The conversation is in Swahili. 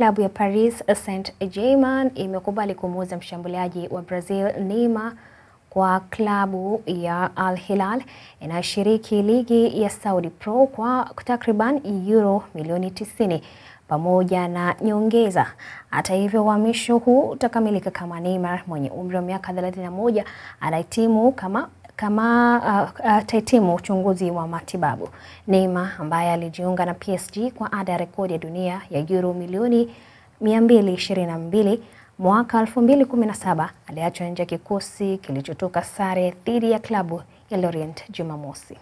Klabu ya Paris Saint-Germain imekubali kumuuza mshambuliaji wa Brazil Neymar kwa klabu ya Al Hilal inayoshiriki ligi ya Saudi Pro kwa takriban euro milioni 90 pamoja na nyongeza. Hata hivyo, uhamisho huu utakamilika kama Neymar mwenye umri wa miaka 31 anahitimu kama kama uh, uh, taitimu uchunguzi wa matibabu. Neymar ambaye alijiunga na PSG kwa ada ya rekodi ya dunia ya euro milioni 222 mwaka 2017 aliachwa nje ya kikosi kilichotoka sare dhidi ya klabu ya Lorient Jumamosi.